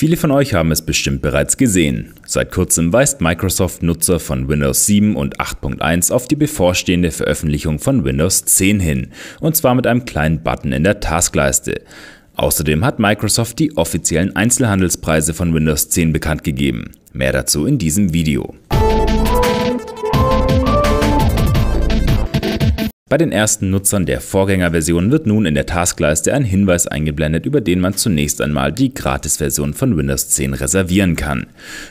Viele von euch haben es bestimmt bereits gesehen. Seit kurzem weist Microsoft Nutzer von Windows 7 und 8.1 auf die bevorstehende Veröffentlichung von Windows 10 hin, und zwar mit einem kleinen Button in der Taskleiste. Außerdem hat Microsoft die offiziellen Einzelhandelspreise von Windows 10 bekannt gegeben. Mehr dazu in diesem Video. Bei den ersten Nutzern der Vorgängerversion wird nun in der Taskleiste ein Hinweis eingeblendet, über den man zunächst einmal die Gratisversion von Windows 10 reservieren kann.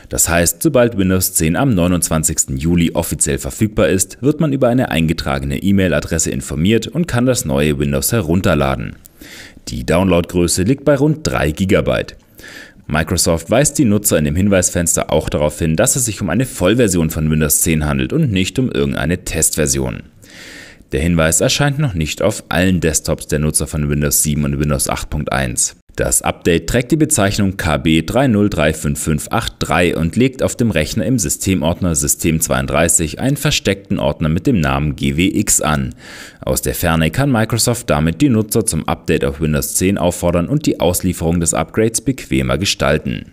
Das heißt, sobald Windows 10 am 29. Juli offiziell verfügbar ist, wird man über eine eingetragene E-Mail-Adresse informiert und kann das neue Windows herunterladen. Die Downloadgröße liegt bei rund 3 GB. Microsoft weist die Nutzer in dem Hinweisfenster auch darauf hin, dass es sich um eine Vollversion von Windows 10 handelt und nicht um irgendeine Testversion. Der Hinweis erscheint noch nicht auf allen Desktops der Nutzer von Windows 7 und Windows 8.1. Das Update trägt die Bezeichnung KB 3035583 und legt auf dem Rechner im Systemordner System32 einen versteckten Ordner mit dem Namen GWX an. Aus der Ferne kann Microsoft damit die Nutzer zum Update auf Windows 10 auffordern und die Auslieferung des Upgrades bequemer gestalten.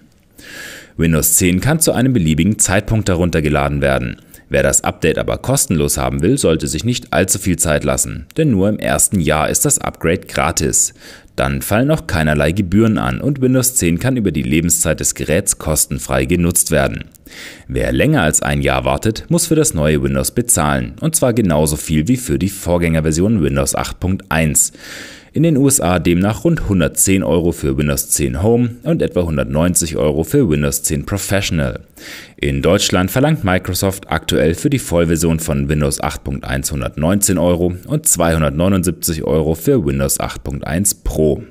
Windows 10 kann zu einem beliebigen Zeitpunkt heruntergeladen werden. Wer das Update aber kostenlos haben will, sollte sich nicht allzu viel Zeit lassen, denn nur im ersten Jahr ist das Upgrade gratis. Dann fallen auch keinerlei Gebühren an und Windows 10 kann über die Lebenszeit des Geräts kostenfrei genutzt werden. Wer länger als ein Jahr wartet, muss für das neue Windows bezahlen, und zwar genauso viel wie für die Vorgängerversion Windows 8.1 in den USA demnach rund 110 Euro für Windows 10 Home und etwa 190 Euro für Windows 10 Professional. In Deutschland verlangt Microsoft aktuell für die Vollversion von Windows 8.1 119 Euro und 279 Euro für Windows 8.1 Pro.